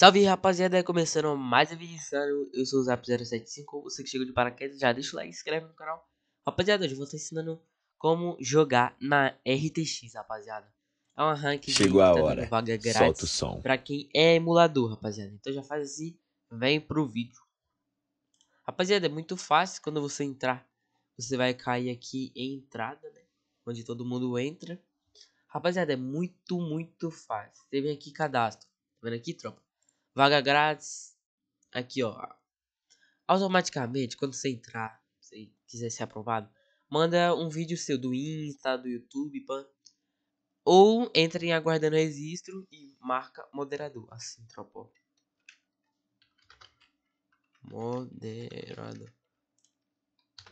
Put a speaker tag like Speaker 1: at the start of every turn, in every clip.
Speaker 1: Salve rapaziada, começando mais um vídeo insano, eu sou o Zap075, você que chegou de paraquedas, já deixa o like, inscreve no canal Rapaziada, hoje eu vou estar ensinando como jogar na RTX, rapaziada É uma rank Chegou a hora, vaga grátis solta o som Pra quem é emulador, rapaziada, então já faz assim, vem pro vídeo Rapaziada, é muito fácil, quando você entrar, você vai cair aqui em entrada, né Onde todo mundo entra Rapaziada, é muito, muito fácil, você vem aqui cadastro, tá vendo aqui, tropa? Vaga grátis. Aqui, ó. Automaticamente, quando você entrar, se quiser ser aprovado, manda um vídeo seu do Insta, do YouTube, pan. Ou entra em aguardando registro e marca moderador. Assim, tropa. Moderador.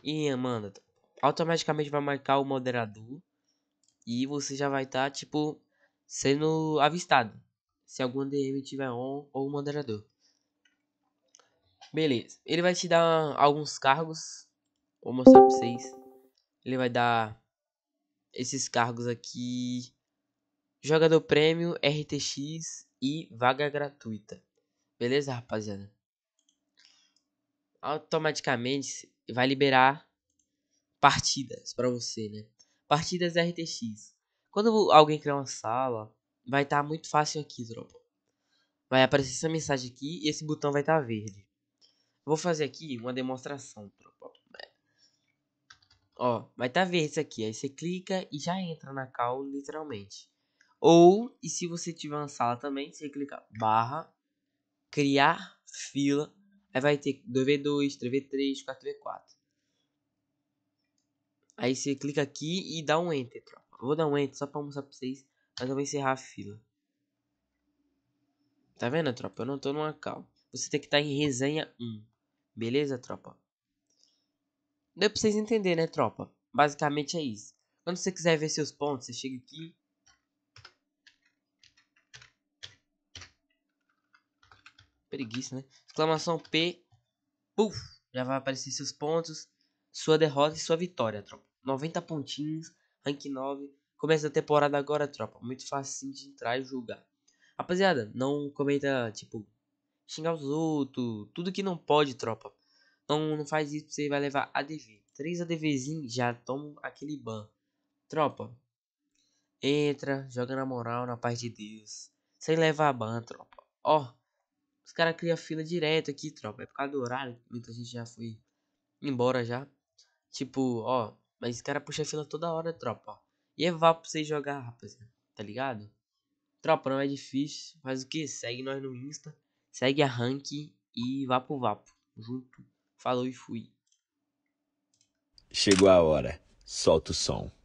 Speaker 1: E manda. Automaticamente vai marcar o moderador. E você já vai estar, tá, tipo, sendo avistado se algum DM tiver on ou moderador. Beleza. Ele vai te dar alguns cargos. Vou mostrar pra vocês. Ele vai dar esses cargos aqui. Jogador prêmio, RTX e vaga gratuita. Beleza, rapaziada? Automaticamente vai liberar partidas para você, né? Partidas RTX. Quando alguém criar uma sala vai estar tá muito fácil aqui, Vai aparecer essa mensagem aqui e esse botão vai estar tá verde. Vou fazer aqui uma demonstração, Ó, vai estar tá verde isso aqui. Aí você clica e já entra na call, literalmente. Ou, e se você tiver uma sala também, você clica barra, criar fila. Aí vai ter 2v2, 3v3, 4v4. Aí você clica aqui e dá um enter, tropa. Vou dar um enter só pra mostrar pra vocês mas eu vou encerrar a fila. Tá vendo, tropa? Eu não tô numa cal. Você tem que estar tá em resenha 1. Beleza, tropa? Deu pra vocês entenderem, né, tropa? Basicamente é isso. Quando você quiser ver seus pontos, você chega aqui. Preguiça, né? Exclamação P. Puf! Já vai aparecer seus pontos, sua derrota e sua vitória, tropa. 90 pontinhos, rank 9. Começa a temporada agora, tropa. Muito fácil de entrar e julgar. Rapaziada, não comenta, tipo, xingar os outros. Tudo que não pode, tropa. Não, não faz isso, você vai levar ADV. Três ADVzinhos já tomam aquele ban. Tropa, entra, joga na moral, na paz de Deus. Sem levar ban, tropa. Ó, os caras criam fila direto aqui, tropa. É por causa do horário, muita gente já foi embora já. Tipo, ó, mas os caras puxam fila toda hora, tropa. E é vá pra vocês jogar, rapaziada. Tá ligado? Tropa, não é difícil. Faz o que? Segue nós no Insta. Segue a Rank e vá pro Vapo. Junto. Falou e fui. Chegou a hora. Solta o som.